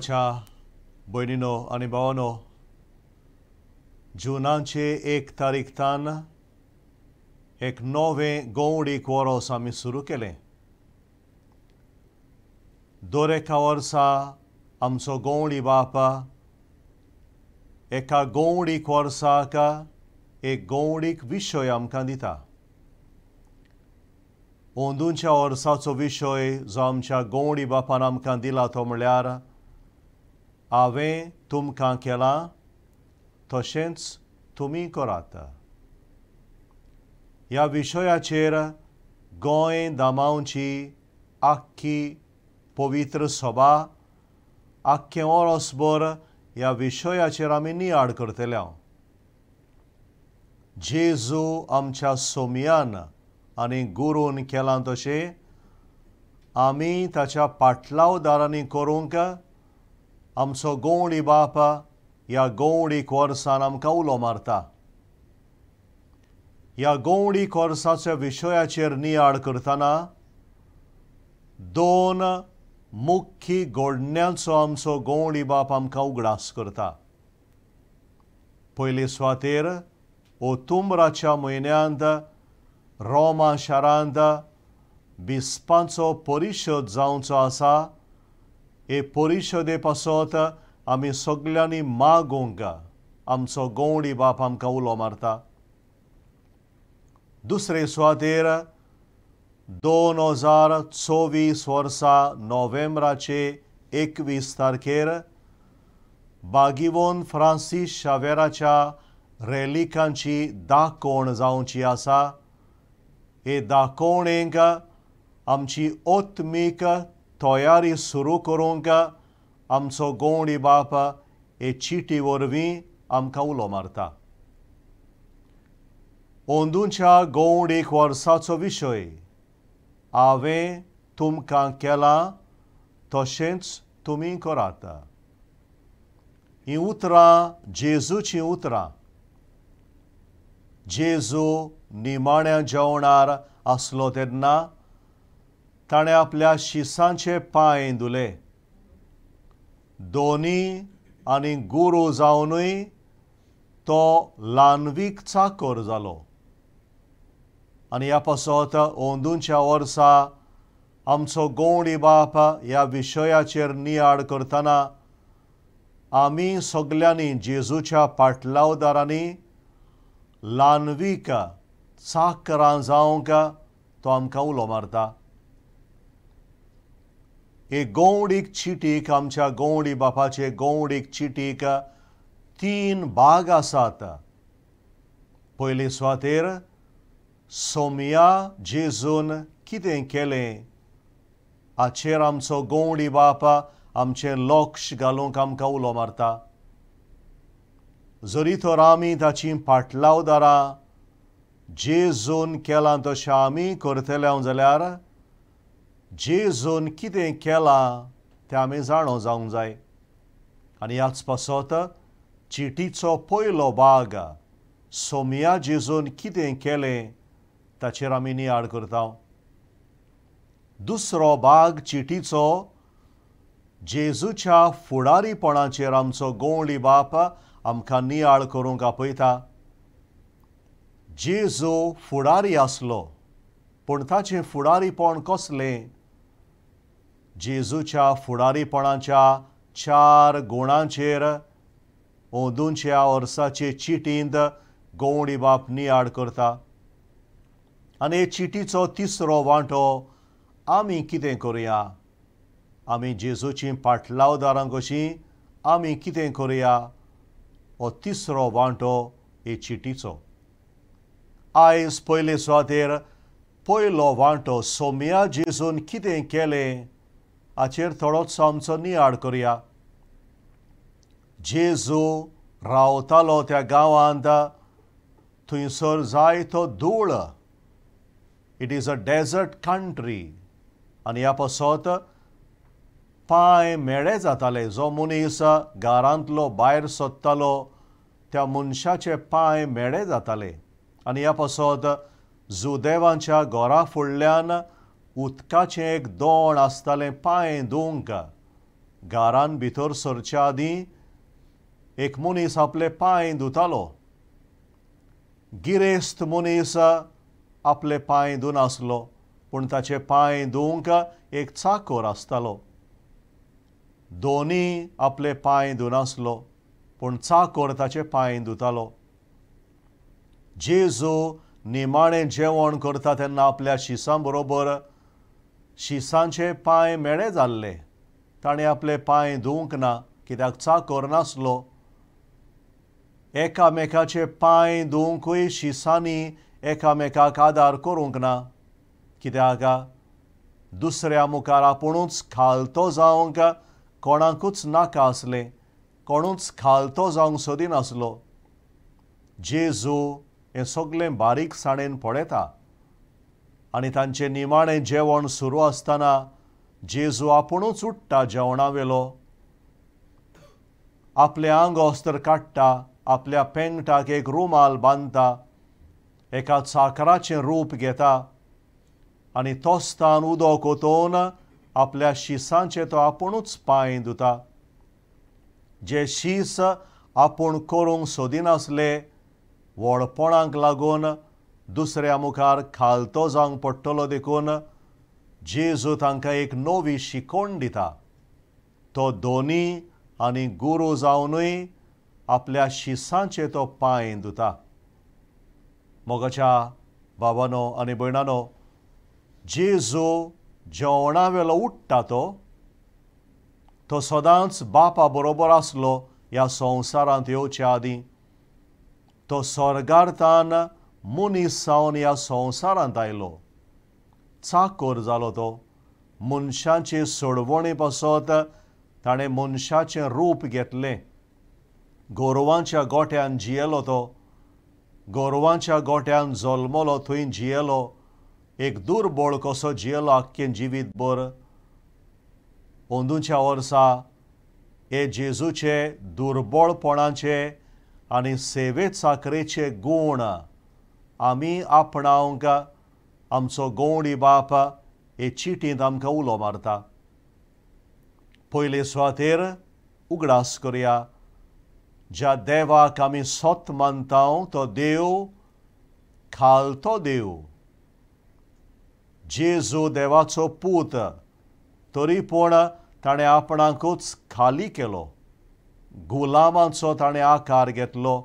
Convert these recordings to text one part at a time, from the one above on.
देशाच्या भयणीनो आनी भावानो जुनाचे एक तारीखतान एक नवे गोंवडीक वरोस आमी सुरू केलें दर एका वर्सा आमचो गोंवडी बापा एका गोंवडीक वर्साक एक गोंवडीक विशय आमकां दिता ओंदूच्या वर्साचो विशय जो आमच्या गोंवडी बापान आमकां दिला तो म्हळ्यार हांवें तुमकां केलां तशेंच तुमी करात ह्या विशयाचेर गोंय दामावची आख्खी पवित्र सभा आख्खें वरसभर ह्या विशयाचेर आमी नियाड करतल्या जेजू आमच्या सोमियान आनी गुरून केलां तशें आमी ताच्या पाटलावदारांनी करूंक आम सगोवणी बाप ह्या गोवणी कोर्सान आमकां उलो मारता ह्या गोवणी कोर्साच्या विशयाचेर नियाळ करतना दोन मुख्य घोडण्यांचो आमचो गोवणी बाप आमकां उगडास करता पयले सुवातेर ओतुंबराच्या म्हयन्यांत रोमा शारांत बिस्पांचो परिशद जावचो आसा এই পরিষদে পাছত আমি সগল্यांनी मागोंका आमचो गोंडी बाप आमकां उलो मारता दुसरे सुवातेर दोन हजार चोवीस वर्सा नोव्हेंबराचे एकवीस तारखेर बागिवोन फ्रांसीस शावेराच्या रेलिकांची दाखोवण जावची आसा हे दाखोवणेक आमची ओत्मीक तयारी सुरू करूंक, आमचो गवंडी बाप हे चिटी वरवीं आमकां उलो मारता ओंदूच्या गवंड एक वर्साचो विशय हांवें तुमकां केलां तशेंच तुमी करात हीं उतरां जेजूचीं उतरां जेजू निमाण्या जेवणार आसलो तेन्ना tane aplea șisance paindule. Doni ani guru zaunui to lanvik cakor zalo. Ani undun cea orsa amco goni bapa ya vishoya cer ni ad kurtana ami sogliani jezucea patlau darani lanvika cakran zaunca to am ca marta. हे गवंडीक चिटीक आमच्या गवंडी बापाचे गवंडीक चिटीक तीन भाग आसात पयले सुवातेर सोम्या जेजून कितें केलें हाचेर आमचो गवंडी बाप आमचें लक्ष घालूंक आमकां उलो मारता जरी तर आमी ताची पाटलावदारां जेजून केलां तशें आमी करतले जाल्यार Jezun kide kela te amin zano zaun zai. Ani yat spasota citico poilo baga somia Jezun kide kele ta ceramini amini gurtau. Dusro bag o. Jezu cha furari pona cer amso gondi bapa amka ni ar kurunga poita. Jezu furari aslo. Pun furari pon kosle. जेजूच्या फुडारीपणाच्या चार गुणांचेर ओंदूनच्या वर्साचे चिटींत गोवणी बाप नियाड करता आनी हे चिटीचो तिसरो वांटो आमी कितें करुया आमी जेजूचीं पाटलावदारां कशीं आमी कितें करुया हो तिसरो वांटो हे चिटीचो आयज पयले सुवातेर पयलो वांटो सोम्या जेजून कितें केलें हाचेर थोडोसो आमचो नियाळ करया जेजू रावतालो त्या गांवांत थंयसर तो धूळ it is a desert country आनी ह्या पसत पांय मेळे जाताले जो मनीस घरांतलो भायर सोदतालो त्या मनशाचे पांय मेळे जाताले आनी ह्या पसत जुदेवांच्या घोरा फुडल्यान उदकाचें एक दोण आसतालें पांय धुवंक गारान भितर सरच्या आदीं एक मनीस आपले पांय धुतालो गिरेस्त मनीस आपले पांय धुनासलो पूण ताचे पांय धुवंक एक चाकोर आसतालो दोनी आपले पांय धुनासलो पूण चाकोर ताचे पांय धुतालो जेजू निमाणें जेवण करता तेन्ना आपल्या शिसां बरोबर शिसांचे पांय मेळे जाल्ले ताणें आपले पांय धुवंक ना कित्याक चाकोर नासलो एकामेकाचे पांय धुवंकूय शिसांनी एकामेकाक आदार करूंक ना कित्याक दुसऱ्या मुखार आपुणूच खालतो जावंक कोणाकूच नाका आसलें कोणूच खालतो जावंक सोदिनासलो जेजू हें सगलें बारीकसाणेन पळयता आणि तांचे निमाणे जेवण सुरू आसतना जेजू आपुणूच उठ्ठा जेवणा वेलो आंग अस्तर काडटा आपल्या पेंगटाक एक रुमाल बांदता एका साकराचें रूप घेता आणि तोस्तान उदो ओतोवन आपल्या शिसांचे तो आपुणूच पांय धुता जे शीस आपूण करूंक सोदिनासले व्हडपणांक लागून दुसऱ्या मुखार खालतो जावंक पडटलो देखून जेजू तांकां एक नवी शिकोण दिता तो दोनी आनी गुरू जावनूय आपल्या शिसांचे तो पांय धुता मोगाच्या बाबानो आनी भयणानो जेजू जेवणा वेलो उठ्ठा तो तो सदांच बापा बरोबर आसलो ह्या संवसारांत येवचे आदीं तो स्वर्गार्थान मुनिसावन ह्या संवसारांत आयलो चाकोर जालो तो मनशाचे सोडवणे पासत ताणें मनशाचें रूप घेतलें गोरवांच्या गोठ्यान जियेलो तो गोरवांच्या गोठ्यान जल्मलो थंय जियेलो एक दुर्बोळ कसो जियेलो आख्खें जिवीत भर वर्सा हे जेजूचे दुर्बळपणाचे आनी सेवे साखरेचे गूण आमी आपणावंक आमचो गोंडी बाप हे चिटींत आमकां उलो मारता पयले सुवातेर उगडास करया ज्या देवाक आमी सोत मानताव तो देव खालतो देव जेजू देवाचो पूत तरी पूण ताणें आपणाकूच खाली केलो गुलामांचो ताणें आकार घेतलो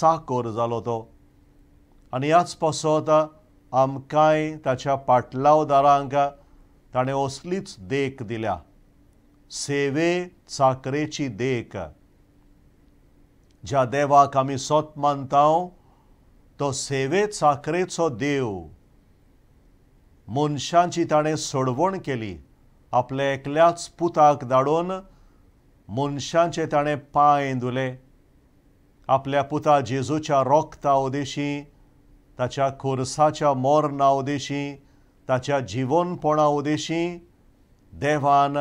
चाकोर जालो तो आनी याच आमकाई आमकांय ताच्या पाटलावदारांक ताणें असलीच देख दिल्या सेवे चाकरेची देख ज्या देवाक आमी सोत मानतां तो सेवे चाकरेचो देव मनशांची ताणें सोडवण केली आपले एकल्याच पुताक धाडून मनशांचे ताणें पांय धुले आपल्या पुता जेजूच्या रोखता उदेशी ताच्या खोरसाच्या मोरना उदेशी ताच्या जिवनपणा उदेशी देवान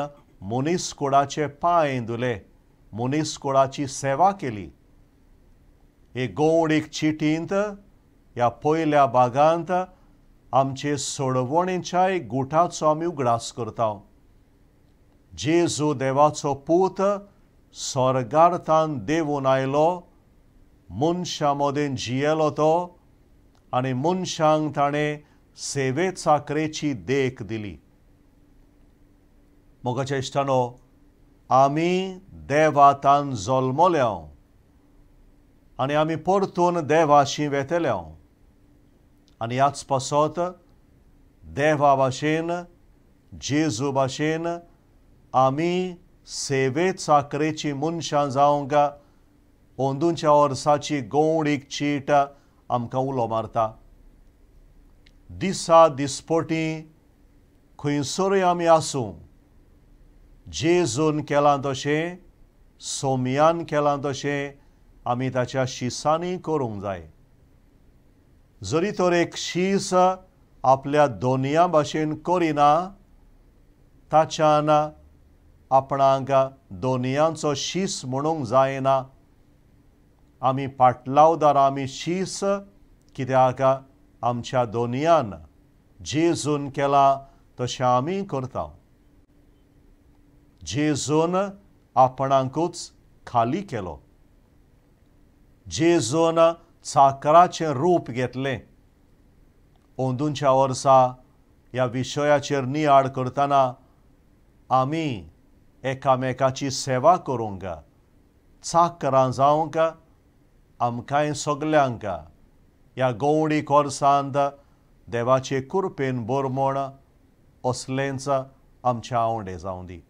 मनीसकुळाचे पांय दुले मनीसकुळाची सेवा केली हे गोड एक चिटींत ह्या पयल्या भागांत आमचे सोडवणेच्याय गुटाचो आमी उगडास करता जेजू देवाचो पूत स्वर्गार्थान देवून आयलो मनशा मदेन जियेलो तो आणि मुनशांग ताणे सेवेत साखरेची देख दिली मोगाच्या इश्टानो आमी देवातान जल्मल्या आणि आमी परतून देवाशी वेतल्या आणि याच पासत देवा भाशेन जेजू भाशेन आमी सेवेत साकरेची मनशां जावंक ओंदूच्या वर्साची एक चीट आमकां उलो मारता दिसा दिसपोटी खंयसरूय आमी आसूं जेजून केलां तशें सोमियान केलां तशें आमी ताच्या शिसांनी करूंक जाय जरी तर एक शीस आपल्या दोनिया भाशेन करिना ताच्यान आपणाक दोनियांचो शीस म्हणूंक जायना आमी पाटलावदार आमी शीस कित्याक आमच्या जे जेजून केला तशें आमी करता जेजून आपणाकूच खाली केलो जेजून साकराचें रूप घेतलें ओंदूंच्या वर्सा ह्या विशयाचेर नियाड करतना आमी एकामेकाची सेवा करूंक चाकरां जावंक आमकांय सगल्यांका ह्या कोर कोरसांत देवाचे कुरपेन बोरमोण असलेंच आमच्या आवडे जावं दी